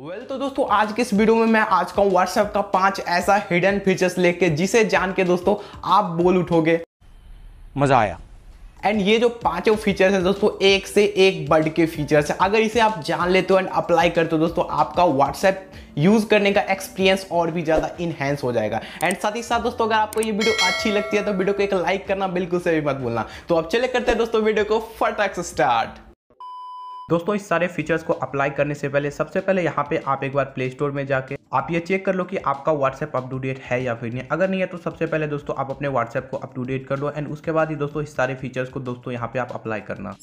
well well, तो दोस्तों आज के इस वीडियो में मैं आज का व्हाट्सएप का पांच ऐसा हिडन फीचर्स लेके जिसे जान के दोस्तों आप बोल उठोगे मजा आया एंड ये जो पांचों फीचर्स हैं दोस्तों एक से एक बढ़ के फीचर्स हैं अगर इसे आप जान लेते हो एंड अप्लाई करते हो दोस्तों आपका व्हाट्सएप यूज़ करने का एक्सपीरियंस और भी ज़्यादा इनहेंस हो जाएगा एंड साथ ही साथ दोस्तों अगर आपको ये वीडियो अच्छी लगती है तो वीडियो को एक लाइक करना बिल्कुल से भी मत भूलना तो अब चले करते हैं दोस्तों वीडियो को फटाक से स्टार्ट दोस्तों इस सारे फीचर्स को अप्लाई करने से पहले सबसे पहले यहाँ पे आप एक बार प्ले स्टोर में जाके आप ये चेक कर लो कि आपका व्हाट्सएप अप टू डेट है या फिर नहीं अगर नहीं है तो सबसे पहले दोस्तों आप अपने व्हाट्सएप को अप टू डेट कर लो एंड उसके बाद ही दोस्तों इस सारे फीचर्स को दोस्तों यहाँ पे आप अप्लाई करना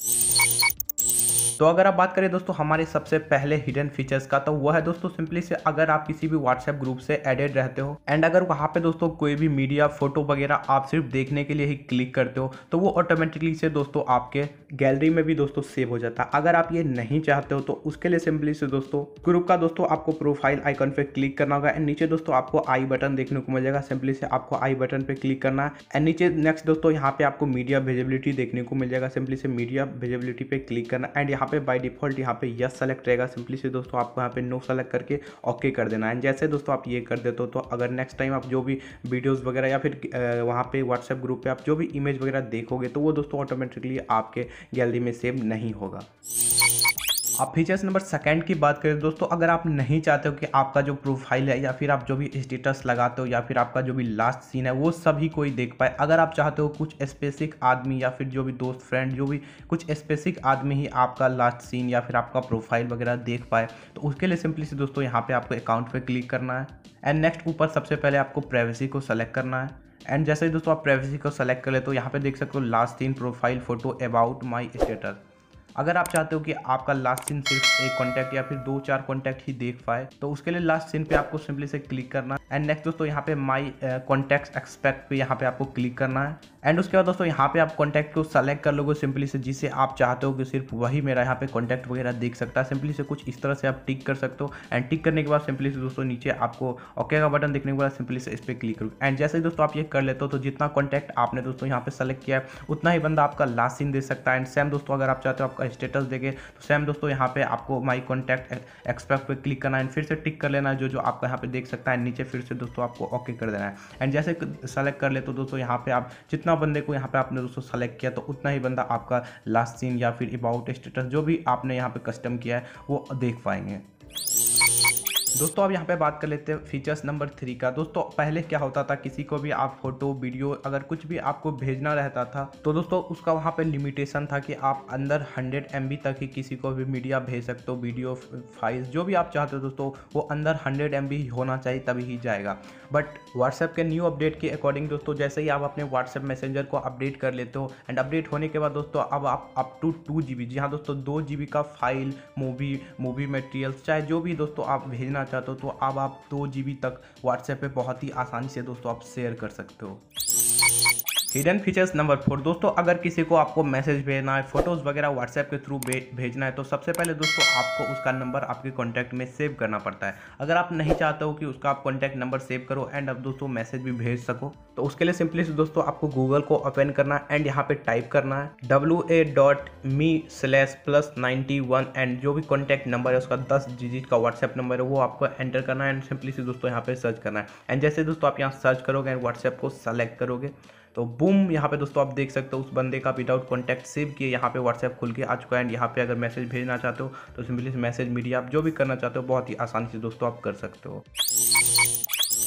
तो अगर आप बात करें दोस्तों हमारे सबसे पहले हिडन फीचर्स का तो वो है दोस्तों सिंपली से अगर आप किसी भी व्हाट्सएप ग्रुप से एडेड रहते हो एंड अगर वहाँ पे दोस्तों कोई भी मीडिया फोटो वगैरह आप सिर्फ देखने के लिए ही क्लिक करते हो तो वो ऑटोमेटिकली से दोस्तों आपके गैलरी में भी दोस्तों सेव हो जाता है अगर आप ये नहीं चाहते हो तो उसके लिए सिंपली से दोस्तों ग्रुप का दोस्तों आपको प्रोफाइल आइकन पे क्लिक करना होगा एंड नीचे दोस्तों आपको आई बटन देखने को मिलेगा सिंपली से आपको आई बटन पे क्लिक करना है एंड नीचे नेक्स्ट दोस्तों यहाँ पे आपको मीडिया विजिबिलिटी देखने को मिल जाएगा सिंपली से मीडिया विजिबिलिटी पे क्लिक करना एंड यहाँ यहाँ पे बाय डिफॉल्ट यहाँ पे यस सेलेक्ट रहेगा सिंपली से दोस्तों आपको यहाँ पे नो सेलेक्ट करके ओके कर देना है जैसे दोस्तों आप ये कर देते हो तो अगर नेक्स्ट टाइम आप जो भी वीडियोज़ वगैरह या फिर वहाँ पर व्हाट्सएप ग्रुप पर आप जो भी इमेज वगैरह देखोगे तो वो दोस्तों ऑटोमेटिकली आपके गैलरी में सेव नहीं होगा अब फीचर्स नंबर सेकंड की बात करें दोस्तों अगर आप नहीं चाहते हो कि आपका जो प्रोफाइल है या फिर आप जो भी स्टेटस लगाते हो या फिर आपका जो भी लास्ट सीन है वो सभी कोई देख पाए अगर आप चाहते हो कुछ स्पेसिफिक आदमी या फिर जो भी दोस्त फ्रेंड जो भी कुछ स्पेसिफिक आदमी ही आपका लास्ट सीन या फिर आपका प्रोफाइल वगैरह देख पाए तो उसके लिए सिंपली से दोस्तों यहाँ पर आपको अकाउंट पर क्लिक करना है एंड नेक्स्ट ऊपर सबसे पहले आपको प्राइवेसी को सेलेक्ट करना है एंड जैसे ही दोस्तों आप प्राइवेसी को सेलेक्ट कर ले तो यहाँ पे देख सकते हो लास्ट तीन profile photo about my status अगर आप चाहते हो कि आपका लास्ट सीन सिर्फ एक कॉन्टैक्ट या फिर दो चार कॉन्टैक्ट ही देख पाए तो उसके लिए लास्ट सीन पे आपको सिंपली से क्लिक करना है एंड नेक्स्ट दोस्तों यहाँ पे माई कॉन्टैक्ट एक्सपेक्ट पे यहाँ पे आपको क्लिक करना है एंड उसके बाद दोस्तों यहाँ पे आप कॉन्टैक्ट को सेलेक्ट कर लोगे सिंपली से जिसे आप चाहते हो कि सिर्फ वही मेरा यहाँ पे कॉन्टैक्ट वगैरह देख सकता है सिंपली से कुछ इस तरह से आप टिक कर सकते हो एंड टिक करने के बाद सिंपली से दोस्तों नीचे आपको ओके का बटन देखने के बाद सिंपली से इस पर क्लिक करो एंड जैसे ही दोस्तों आप ये कर लेते हो तो जितना कॉन्टैक्ट आपने दोस्तों यहाँ पे सेलेक्ट किया है उतना ही बंदा आपका लास्ट सीन दे सकता है एंड सेम दोस्तों अगर आप चाहते हो आपका का स्टेटस देखे तो सेम दोस्तों यहाँ पे आपको माई कॉन्टैक्ट एक्सपेक्ट पे क्लिक करना है एंड फिर से टिक कर लेना है जो जो आपका यहाँ पे देख सकता है नीचे फिर से दोस्तों आपको ओके कर देना है एंड जैसे सेलेक्ट कर ले तो दोस्तों यहाँ पे आप जितना बंदे को यहाँ पे आपने दोस्तों सेलेक्ट किया तो उतना ही बंदा आपका लास्ट सीन या फिर अबाउट स्टेटस जो भी आपने यहाँ पे कस्टम किया है वो देख पाएंगे दोस्तों अब यहाँ पे बात कर लेते हैं फीचर्स नंबर थ्री का दोस्तों पहले क्या होता था किसी को भी आप फोटो वीडियो अगर कुछ भी आपको भेजना रहता था तो दोस्तों उसका वहाँ पे लिमिटेशन था कि आप अंदर 100 एम तक ही किसी को भी मीडिया भेज सकते हो वीडियो फाइल्स जो भी आप चाहते हो दोस्तों वो अंदर हंड्रेड एम होना चाहिए तभी ही जाएगा बट व्हाट्सएप के न्यू अपडेट के अकॉर्डिंग दोस्तों जैसे ही आप अपने व्हाट्सएप मैसेंजर को अपडेट कर लेते हो एंड अपडेट होने के बाद दोस्तों अब आप up to two G B जी हाँ दोस्तों दो जी बी का फाइल मूवी मूवी मटेरियल्स चाहे जो भी दोस्तों आप भेजना लेना चाहते हो तो अब आप दो जी तक व्हाट्सएप पर बहुत ही आसानी से दोस्तों आप शेयर कर सकते हो हिडन फीचर्स नंबर फोर दोस्तों अगर किसी को आपको मैसेज भेजना है फोटोज़ वगैरह व्हाट्सएप के थ्रू भेजना है तो सबसे पहले दोस्तों आपको उसका नंबर आपके कॉन्टैक्ट में सेव करना पड़ता है अगर आप नहीं चाहते हो कि उसका आप कॉन्टैक्ट नंबर सेव करो एंड आप दोस्तों मैसेज भी भेज सको तो उसके लिए सिंपली दोस्तों आपको गूगल को ओपन करना है एंड यहाँ पे टाइप करना है W A dot me slash plus ninety one and जो भी कॉन्टैक्ट नंबर है उसका दस डिजिट का व्हाट्सएप नंबर है वो आपको एंटर करना है एंड सिंपली दोस्तों यहाँ पे सर्च करना है एंड जैसे दोस्तों आप यहाँ सर्च करोगे एंड व्हाट्सएप को सेलेक्ट करोगे तो बूम यहाँ पे दोस्तों आप देख सकते हो उस बंदे का विदाउट कॉन्टैक्ट सेव किए यहाँ पे व्हाट्सएप खुल के आ चुका है एंड यहाँ पे अगर मैसेज भेजना चाहते हो तो सिंपली मैसेज मीडिया आप जो भी करना चाहते हो बहुत ही आसानी से दोस्तों आप कर सकते हो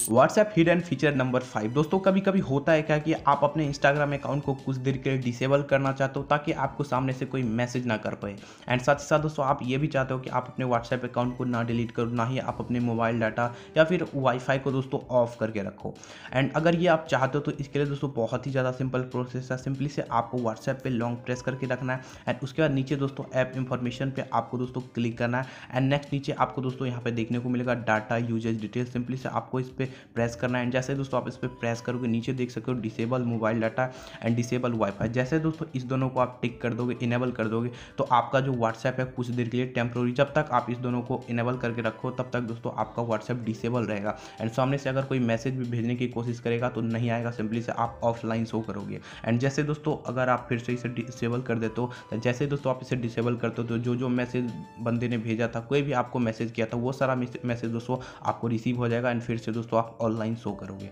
WhatsApp hidden feature number five दोस्तों कभी कभी होता है क्या कि आप अपने इंस्टाग्राम अकाउंट को कुछ देर के लिए डिसेबल करना चाहते हो ताकि आपको सामने से कोई मैसेज ना कर पाए एंड साथ ही साथ दोस्तों आप ये भी चाहते हो कि आप अपने व्हाट्सएप अकाउंट को ना डिलीट करो ना ही आप अपने मोबाइल डाटा या फिर वाईफाई को दोस्तों ऑफ करके रखो एंड अगर ये आप चाहते हो तो इसके लिए दोस्तों बहुत ही ज़्यादा सिंपल प्रोसेस है सिंपली से आपको व्हाट्सएप पर लॉन्ग प्रेस करके रखना है एंड उसके बाद नीचे दोस्तों ऐप इन्फॉर्मेशन पर आपको दोस्तों क्लिक करना है एंड नेक्स्ट नीचे आपको दोस्तों यहाँ पे देखने को मिलेगा डाटा यूजेज डिटेल सिंपली से आपको इस पर प्रेस करना है एंड जैसे दोस्तों आप इस पर प्रेस करोगे नीचे देख सकते हो disable mobile data and disable wifi जैसे दोस्तों इस दोनों को आप टिक कर दोगे इनेबल कर दोगे तो आपका जो व्हाट्सएप है कुछ देर के लिए टेम्प्रोरी जब तक आप इस दोनों को इनेबल करके रखो तब तक दोस्तों आपका व्हाट्सएप डिसेबल रहेगा एंड सामने से अगर कोई मैसेज भी भेजने की कोशिश करेगा तो नहीं आएगा सिंपली से आप ऑफलाइन शो करोगे एंड जैसे दोस्तों अगर आप फिर से इसे डिसेबल कर देते हो तो जैसे दोस्तों आप इसे डिसेबल करते हो तो जो जो मैसेज बंदे ने भेजा था कोई भी आपको मैसेज किया था वो सारा मैसेज दोस्तों आपको रिसीव हो जाएगा एंड फिर से दोस्तों आप ऑनलाइन शो करोगे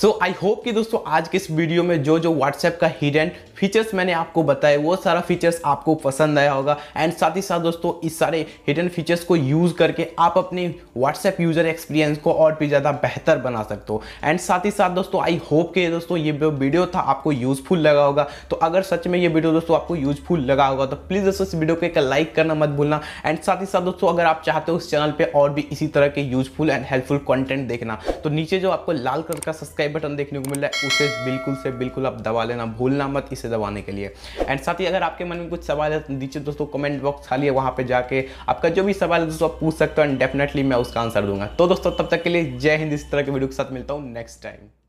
सो आई होप कि दोस्तों आज के इस वीडियो में जो जो व्हाट्सएप का हिडन फीचर्स मैंने आपको बताए वो सारा फीचर्स आपको पसंद आया होगा एंड साथ ही साथ दोस्तों इस सारे हिडन फीचर्स को यूज़ करके आप अपने व्हाट्सएप यूज़र एक्सपीरियंस को और भी ज़्यादा बेहतर बना सकते हो एंड साथ ही साथ दोस्तों आई होप कि दोस्तों ये जो वीडियो था आपको यूज़फुल लगा होगा तो अगर सच में ये वीडियो दोस्तों आपको यूज़फुल लगा होगा तो प्लीज़ दोस्तों इस वीडियो को एक लाइक करना मत भूलना एंड साथ ही साथ दोस्तों अगर आप चाहते हो उस चैनल पर और भी इसी तरह के यूज़फुल एंड हेल्पफुल कॉन्टेंट देखना तो नीचे जो आपको लाल कलर का सब्सक्राइब सब्सक्राइब बटन देखने को मिल रहा है उसे बिल्कुल से बिल्कुल आप दबा लेना भूलना मत इसे दबाने के लिए एंड साथ ही अगर आपके मन में कुछ सवाल है नीचे तो दोस्तों कमेंट बॉक्स खाली है वहाँ पर जाके आपका जो भी सवाल है दोस्तों आप पूछ सकते हो एंड डेफिनेटली मैं उसका आंसर दूंगा तो दोस्तों तब तक के लिए जय हिंद इस तरह के वीडियो के साथ मिलता हूँ नेक्स्ट टाइम